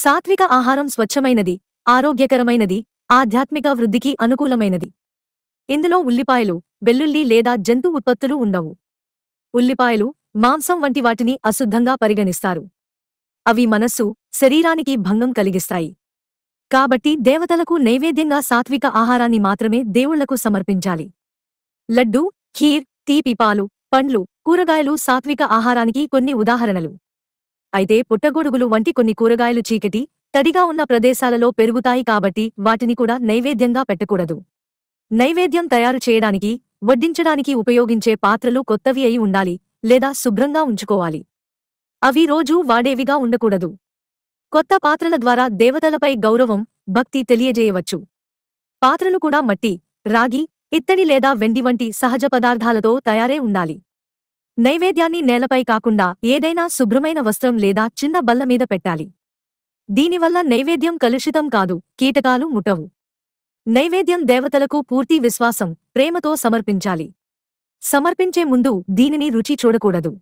సాత్విక ఆహారం స్వచ్ఛమైనది ఆరోగ్యకరమైనది ఆధ్యాత్మిక వృద్ధికి అనుకూలమైనది ఇందులో ఉల్లిపాయలు వెల్లుల్లి లేదా జంతు ఉత్పత్తులు ఉండవు ఉల్లిపాయలు మాంసం వంటి వాటిని అశుద్ధంగా పరిగణిస్తారు అవి మనస్సు శరీరానికి భంగం కలిగిస్తాయి కాబట్టి దేవతలకు నైవేద్యంగా సాత్విక ఆహారాన్ని మాత్రమే దేవుళ్లకు సమర్పించాలి లడ్డు ఖీర్ తీపి పాలు పండ్లు కూరగాయలు సాత్విక ఆహారానికి కొన్ని ఉదాహరణలు అయితే పుట్టగొడుగులు వంటి కొన్ని కూరగాయలు చీకటి తడిగా ఉన్న ప్రదేశాలలో పెరుగుతాయి కాబట్టి వాటిని కూడా నైవేద్యంగా పెట్టకూడదు నైవేద్యం తయారు చేయడానికి వడ్డించడానికి ఉపయోగించే పాత్రలు కొత్తవి అయి ఉండాలి లేదా శుభ్రంగా ఉంచుకోవాలి అవి రోజూ వాడేవిగా ఉండకూడదు కొత్త పాత్రల ద్వారా దేవతలపై గౌరవం భక్తి తెలియజేయవచ్చు పాత్రలు కూడా మట్టి రాగి ఇత్తడి లేదా వెండి వంటి సహజ పదార్థాలతో తయారే ఉండాలి నైవేద్యాన్ని నేలపై కాకుండా ఏదైనా శుభ్రమైన వస్త్రం లేదా చిన్న బల్ల మీద పెట్టాలి దీనివల్ల నైవేద్యం కలుషితం కాదు కీటకాలు ముటవు నైవేద్యం దేవతలకు పూర్తి విశ్వాసం ప్రేమతో సమర్పించాలి సమర్పించే ముందు దీనిని రుచి చూడకూడదు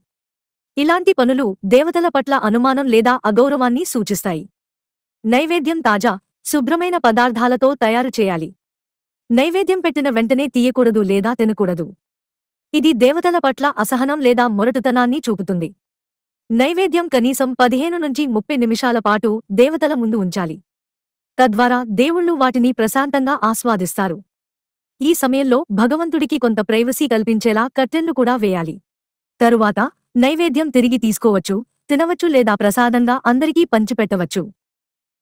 ఇలాంటి పనులు దేవతల పట్ల అనుమానం లేదా అగౌరవాన్ని సూచిస్తాయి నైవేద్యం తాజా శుభ్రమైన పదార్థాలతో తయారు చేయాలి నైవేద్యం పెట్టిన వెంటనే తీయకూడదు లేదా తినకూడదు ఇది దేవతల పట్ల అసహనం లేదా మొరటుతనాన్ని చూపుతుంది నైవేద్యం కనీసం పదిహేను నుంచి ముప్పై నిమిషాల పాటు దేవతల ముందు ఉంచాలి తద్వారా దేవుళ్ళు వాటిని ప్రశాంతంగా ఆస్వాదిస్తారు ఈ సమయంలో భగవంతుడికి కొంత ప్రైవసీ కల్పించేలా కర్టెన్లు కూడా వేయాలి తరువాత నైవేద్యం తిరిగి తీసుకోవచ్చు తినవచ్చు లేదా ప్రసాదంగా అందరికీ పంచిపెట్టవచ్చు